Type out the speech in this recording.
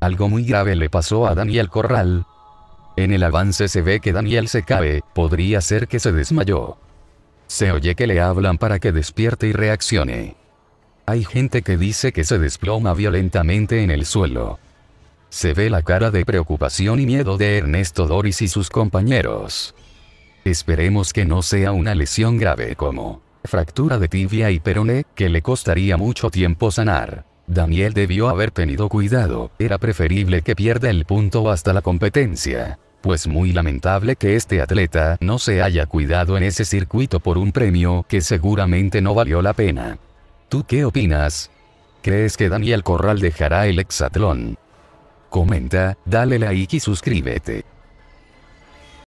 Algo muy grave le pasó a Daniel Corral. En el avance se ve que Daniel se cae, podría ser que se desmayó. Se oye que le hablan para que despierte y reaccione. Hay gente que dice que se desploma violentamente en el suelo. Se ve la cara de preocupación y miedo de Ernesto Doris y sus compañeros. Esperemos que no sea una lesión grave como fractura de tibia y peroné, que le costaría mucho tiempo sanar. Daniel debió haber tenido cuidado, era preferible que pierda el punto hasta la competencia. Pues muy lamentable que este atleta no se haya cuidado en ese circuito por un premio que seguramente no valió la pena. ¿Tú qué opinas? ¿Crees que Daniel Corral dejará el hexatlón? Comenta, dale like y suscríbete.